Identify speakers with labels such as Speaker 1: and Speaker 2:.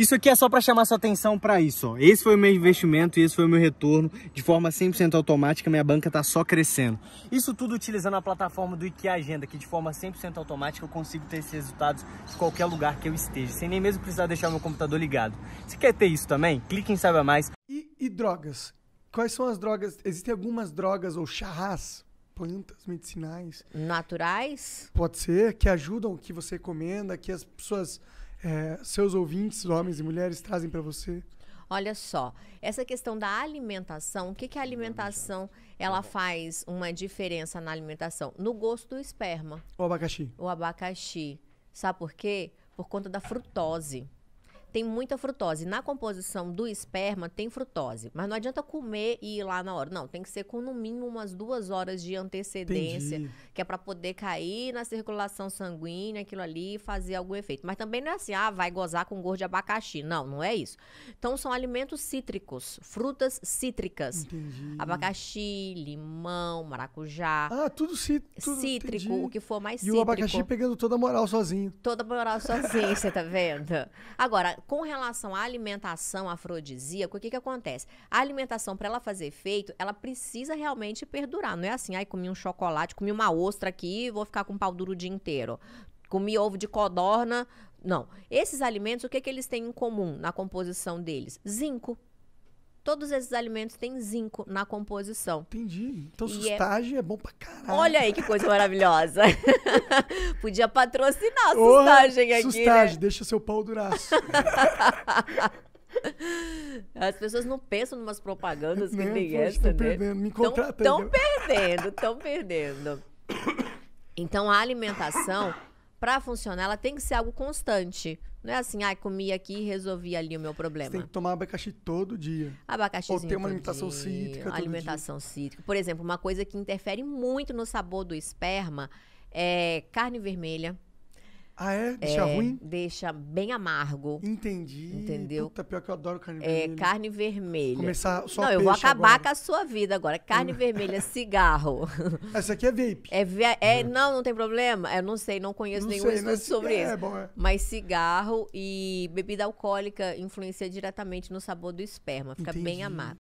Speaker 1: Isso aqui é só para chamar sua atenção para isso. Ó. Esse foi o meu investimento e esse foi o meu retorno de forma 100% automática. Minha banca está só crescendo. Isso tudo utilizando a plataforma do IKEA Agenda, que de forma 100% automática eu consigo ter esses resultados de qualquer lugar que eu esteja, sem nem mesmo precisar deixar meu computador ligado. Se quer ter isso também, clique em Saiba Mais. E, e drogas? Quais são as drogas? Existem algumas drogas ou charras plantas medicinais. Naturais? Pode ser, que ajudam o que você recomenda, que as pessoas é, seus ouvintes, homens e mulheres, trazem para você? Olha só, essa questão da alimentação, o que, que a alimentação tá ela faz uma diferença na alimentação? No gosto do esperma. O abacaxi. O abacaxi. Sabe por quê? Por conta da frutose tem muita frutose. Na composição do esperma tem frutose, mas não adianta comer e ir lá na hora. Não, tem que ser com no mínimo umas duas horas de antecedência, Entendi. que é para poder cair na circulação sanguínea, aquilo ali, e fazer algum efeito. Mas também não é assim, ah, vai gozar com gosto de abacaxi. Não, não é isso. Então são alimentos cítricos, frutas cítricas. Entendi. Abacaxi, limão, maracujá. Ah, tudo, cí tudo cítrico, entendi. o que for mais cítrico. E o abacaxi pegando toda a moral sozinho. Toda a moral sozinho, você tá vendo? Agora, com relação à alimentação afrodisíaca, o que, que acontece? A alimentação, para ela fazer efeito, ela precisa realmente perdurar. Não é assim, ai, comi um chocolate, comi uma ostra aqui vou ficar com pau duro o dia inteiro. Comi ovo de codorna. Não. Esses alimentos, o que, que eles têm em comum na composição deles? Zinco Todos esses alimentos têm zinco na composição. Entendi. Então, sustagem é... é... bom pra caralho. Olha aí que coisa maravilhosa. Podia patrocinar a sustagem aqui. Sustagem, né? deixa seu pau duraço. As pessoas não pensam numas propagandas que tem né, essa, né? Perdendo. Me Estão perdendo, estão perdendo. Então, a alimentação para funcionar, ela tem que ser algo constante. Não é assim, ai, ah, comi aqui e resolvi ali o meu problema. Você tem que tomar abacaxi todo dia. Abacaxi Ou ter uma alimentação dia, cítrica. alimentação dia. cítrica. Por exemplo, uma coisa que interfere muito no sabor do esperma é carne vermelha. Ah, é? Deixa é, ruim? Deixa bem amargo. Entendi. Entendeu? Puta, pior que eu adoro carne é, vermelha. É, carne vermelha. Começar só Não, eu vou acabar agora. com a sua vida agora. Carne vermelha, cigarro. Essa aqui é vape. É, é, é, Não, não tem problema. Eu é, não sei, não conheço não nenhum sei, estudo é, sobre é isso. É, bom, é. Mas cigarro e bebida alcoólica influencia diretamente no sabor do esperma. Fica Entendi. bem amargo.